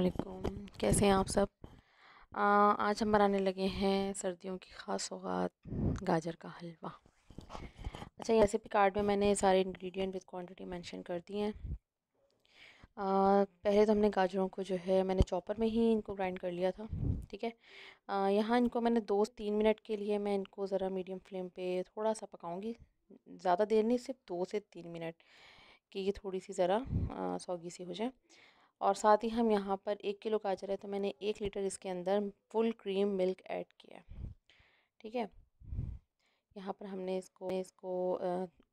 अलकुम कैसे हैं आप सब आ, आज हम बनाने लगे हैं सर्दियों की ख़ास सौगात गाजर का हलवा अच्छा ये रेसिपी कार्ड में मैंने सारे इंग्रेडिएंट विद क्वांटिटी मेंशन कर दी हैं पहले तो हमने गाजरों को जो है मैंने चॉपर में ही इनको ग्राइंड कर लिया था ठीक है यहाँ इनको मैंने दो तीन मिनट के लिए मैं इनको ज़रा मीडियम फ्लेम पर थोड़ा सा पकाऊँगी ज़्यादा देर नहीं सिर्फ दो से तीन मिनट कि ये थोड़ी सी ज़रा सौगी सी हो जाए और साथ ही हम यहाँ पर एक किलो गाजर है तो मैंने एक लीटर इसके अंदर फुल क्रीम मिल्क ऐड किया ठीक है यहाँ पर हमने इसको इसको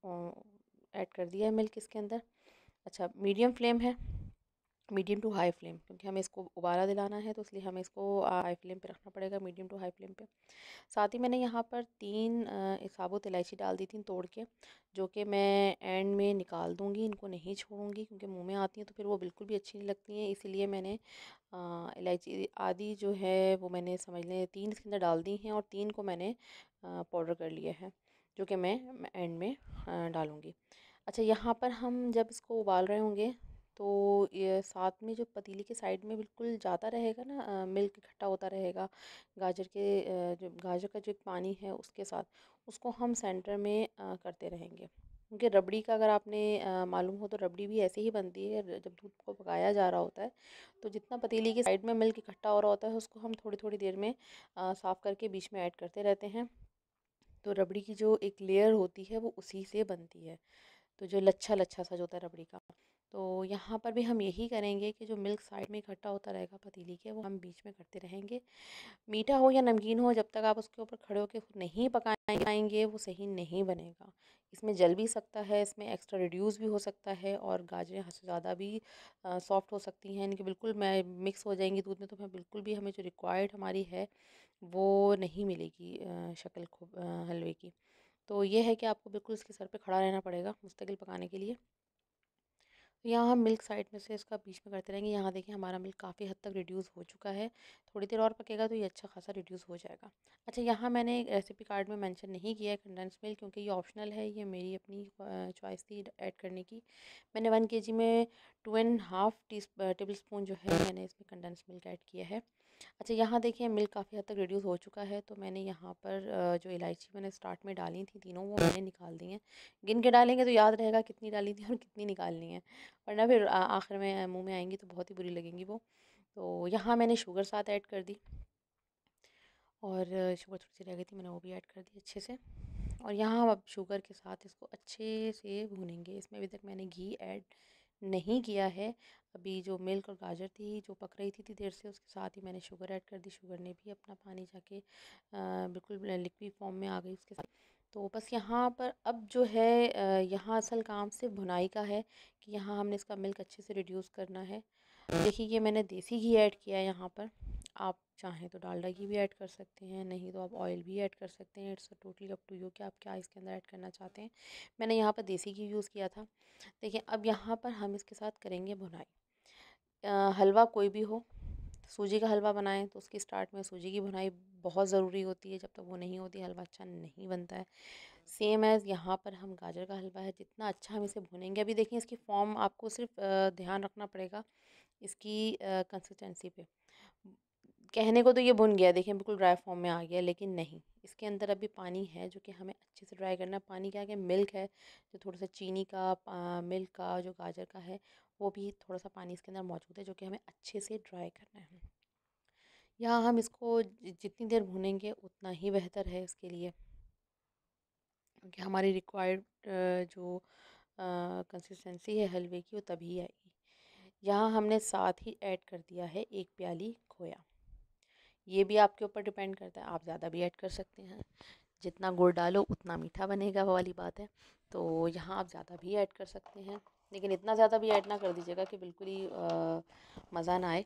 ऐड कर दिया है मिल्क इसके अंदर अच्छा मीडियम फ्लेम है मीडियम टू हाई फ्लेम क्योंकि हमें इसको उबाला दिलाना है तो इसलिए हमें इसको हाई फ्लेम पे रखना पड़ेगा मीडियम टू हाई फ्लेम पे साथ ही मैंने यहाँ पर तीन साबुत इलायची डाल दी थी तोड़ के जो कि मैं एंड में निकाल दूँगी इनको नहीं छोड़ूंगी क्योंकि मुँह में आती हैं तो फिर वो बिल्कुल भी अच्छी नहीं लगती हैं इसीलिए मैंने इलायची आदि जो है वो मैंने समझ लें तीन इसके अंदर डाल दी हैं और तीन को मैंने पाउडर कर लिया है जो कि मैं एंड में डालूँगी अच्छा यहाँ पर हम जब इसको उबाल रहे होंगे तो ये साथ में जो पतीली के साइड में बिल्कुल जाता रहेगा ना मिल्क इकट्ठा होता रहेगा गाजर के जो गाजर का जो पानी है उसके साथ उसको हम सेंटर में करते रहेंगे क्योंकि रबड़ी का अगर आपने मालूम हो तो रबड़ी भी ऐसे ही बनती है जब दूध को पकाया जा रहा होता है तो जितना पतीली के साइड में मिल्क इकट्ठा हो रहा होता है उसको हम थोड़ी थोड़ी देर में साफ़ करके बीच में ऐड करते रहते हैं तो रबड़ी की जो एक लेयर होती है वो उसी से बनती है तो जो लच्छा लच्छा सा जो होता है रबड़ी का तो यहाँ पर भी हम यही करेंगे कि जो मिल्क साइड में इकट्ठा होता रहेगा पतीली के वो हम बीच में करते रहेंगे मीठा हो या नमकीन हो जब तक आप उसके ऊपर खड़े होकर नहीं पकाएंगे वो सही नहीं बनेगा इसमें जल भी सकता है इसमें एक्स्ट्रा रिड्यूस भी हो सकता है और गाजरें हद से ज़्यादा भी सॉफ्ट हो सकती हैं इनके बिल्कुल मैं मिक्स हो जाएंगी दूध में तो हमें बिल्कुल भी हमें जो रिक्वायर्ड हमारी है वो नहीं मिलेगी शक्ल को हलवे की तो ये है कि आपको बिल्कुल इसके सर पे खड़ा रहना पड़ेगा मुस्तकिल पकाने के लिए यहाँ हम मिल्क साइड में से इसका बीच में करते रहेंगे यहाँ देखिए हमारा मिल्क काफ़ी हद तक रिड्यूस हो चुका है थोड़ी देर और पकेगा तो ये अच्छा खासा रिड्यूस हो जाएगा अच्छा यहाँ मैंने रेसिपी कार्ड में मेंशन नहीं किया है कंडेंस मिल्क क्योंकि ये ऑप्शनल है ये मेरी अपनी चॉइस थी ऐड करने की मैंने वन के में two and half tea tablespoon जो है मैंने इसमें कंडेंस मिल्क ऐड किया है अच्छा यहाँ देखिए मिल्क काफ़ी हद तक रिड्यूस हो चुका है तो मैंने यहाँ पर जो इलायची मैंने स्टार्ट में डाली थी तीनों वो मैंने निकाल दी हैं गिन के डालेंगे तो याद रहेगा कितनी डाली थी और कितनी निकालनी है वरना फिर आखिर में मुँह में आएंगी तो बहुत ही बुरी लगेंगी वो तो यहाँ मैंने शुगर साथ ऐड कर दी और शुगर थोड़ी सी रह गई थी मैंने वो भी ऐड कर दी अच्छे से और यहाँ हम अब शुगर के साथ इसको अच्छे से भूनेंगे इसमें अभी तक मैंने घी ऐड नहीं किया है अभी जो मिल्क और गाजर थी जो पक रही थी इतनी देर से उसके साथ ही मैंने शुगर ऐड कर दी शुगर ने भी अपना पानी जाके बिल्कुल लिक्विड फॉर्म में आ गई उसके साथ तो बस यहाँ पर अब जो है यहाँ असल काम सिर्फ भुनाई का है कि यहाँ हमने इसका मिल्क अच्छे से रिड्यूस करना है देखिए ये मैंने देसी घी ऐड किया है यहाँ पर आप चाहें तो डालडा घी भी ऐड कर सकते हैं नहीं तो आप ऑयल भी ऐड कर सकते हैं it's totally up to you कि आप क्या इसके अंदर ऐड करना चाहते हैं मैंने यहाँ पर देसी घी यूज़ किया था देखिए अब यहाँ पर हम इसके साथ करेंगे भुनाई हलवा कोई भी हो सूजी का हलवा बनाएं तो उसकी स्टार्ट में सूजी की भुनाई बहुत ज़रूरी होती है जब तक तो वो नहीं होती हलवा अच्छा नहीं बनता है सेम एज़ यहाँ पर हम गाजर का हलवा है जितना अच्छा हम इसे भुनेंगे अभी देखिए इसकी फॉर्म आपको सिर्फ ध्यान रखना पड़ेगा इसकी कंसिस्टेंसी पे कहने को तो ये भुन गया देखें बिल्कुल ड्राई फॉर्म में आ गया लेकिन नहीं इसके अंदर अभी पानी है जो कि हमें अच्छे से ड्राई करना है पानी क्या है मिल्क है जो थोड़ा सा चीनी का मिल्क का जो गाजर का है वो भी थोड़ा सा पानी इसके अंदर मौजूद है जो कि हमें अच्छे से ड्राई करना है यहाँ हम इसको जितनी देर भुनेंगे उतना ही बेहतर है इसके लिए क्योंकि हमारी रिक्वायर्ड जो कंसिस्टेंसी है हलवे की वो तभी आएगी यहाँ हमने साथ ही ऐड कर दिया है एक प्याली खोया ये भी आपके ऊपर डिपेंड करता है आप ज़्यादा भी ऐड कर सकते हैं जितना गुड़ डालो उतना मीठा बनेगा वो वाली बात है तो यहाँ आप ज़्यादा भी ऐड कर सकते हैं लेकिन इतना ज़्यादा भी ऐड ना कर दीजिएगा कि बिल्कुल ही मज़ा ना आए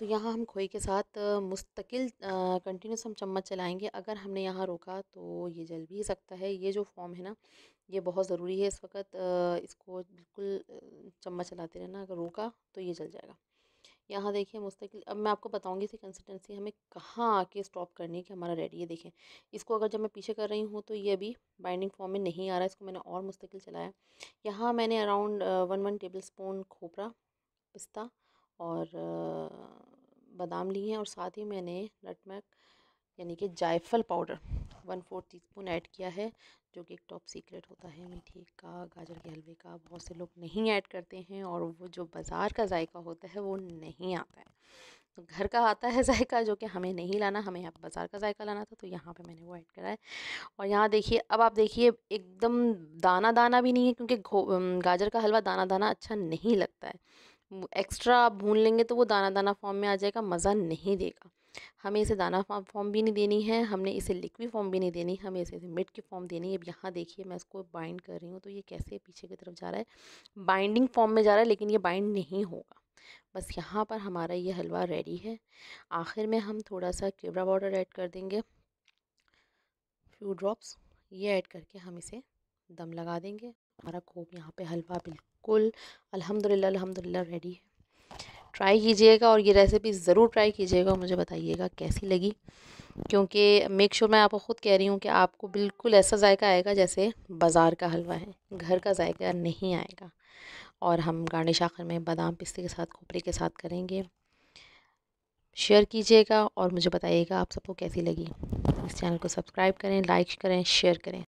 तो यहाँ हम खोई के साथ मुस्तकिल कंटिन्यूस हम चम्मच चलाएंगे अगर हमने यहाँ रोका तो ये जल भी सकता है ये जो फॉर्म है ना ये बहुत ज़रूरी है इस वक्त इसको बिल्कुल चम्मच चलाते रहना अगर रोका तो ये जल जाएगा यहाँ देखिए मुस्तकिल अब मैं आपको बताऊँगी इसकी कंसिस्टेंसी हमें कहाँ आके स्टॉप करनी है कि हमारा रेडी है देखें इसको अगर जब मैं पीछे कर रही हूँ तो ये अभी बाइंडिंग फॉर्म में नहीं आ रहा इसको मैंने और मुस्तकिल चलाया यहाँ मैंने around one one tablespoon खोपरा पिस्ता और बादाम लिए हैं और साथ ही मैंने नटमैक यानी कि जायफल powder one four teaspoon add किया है जो कि एक टॉप सीक्रेट होता है मीठे का गाजर के हलवे का बहुत से लोग नहीं ऐड करते हैं और वो जो बाज़ार का जायका होता है वो नहीं आता है तो घर का आता है जायका जो कि हमें नहीं लाना हमें यहाँ पर बाज़ार का जायका लाना था तो यहाँ पे मैंने वो ऐड करा है और यहाँ देखिए अब आप देखिए एकदम दाना दाना भी नहीं है क्योंकि गाजर का हलवा दाना दाना अच्छा नहीं लगता है एक्स्ट्रा आप भून लेंगे तो वो दाना दाना फॉर्म में आ जाएगा मज़ा नहीं देगा हमें इसे दाना फॉर्म भी नहीं देनी है हमने इसे लिक्विड फॉर्म भी नहीं देनी हमें इसे मिट की फॉर्म देनी है अब यहाँ देखिए मैं इसको बाइंड कर रही हूँ तो ये कैसे पीछे की तरफ जा रहा है बाइंडिंग फॉर्म में जा रहा है लेकिन ये बाइंड नहीं होगा बस यहाँ पर हमारा ये हलवा रेडी है आखिर में हम थोड़ा सा केवरा पाउडर ऐड कर देंगे फ्यू ड्रॉप्स ये ऐड करके हम इसे दम लगा देंगे हमारा खूब यहाँ पे हलवा बिल्कुल अल्हम्दुलिल्लाह अल्हम्दुलिल्लाह रेडी है ट्राई कीजिएगा और ये रेसिपी ज़रूर ट्राई कीजिएगा और मुझे बताइएगा कैसी लगी क्योंकि मेक श्योर sure मैं आपको ख़ुद कह रही हूँ कि आपको बिल्कुल ऐसा जायका आएगा जैसे बाज़ार का हलवा है घर का जायका नहीं आएगा और हम गार्निश आखिर में बादाम पिस्ते के साथ खोपरे के साथ करेंगे शेयर कीजिएगा और मुझे बताइएगा आप सबको कैसी लगी इस चैनल को सब्सक्राइब करें लाइक करें शेयर करें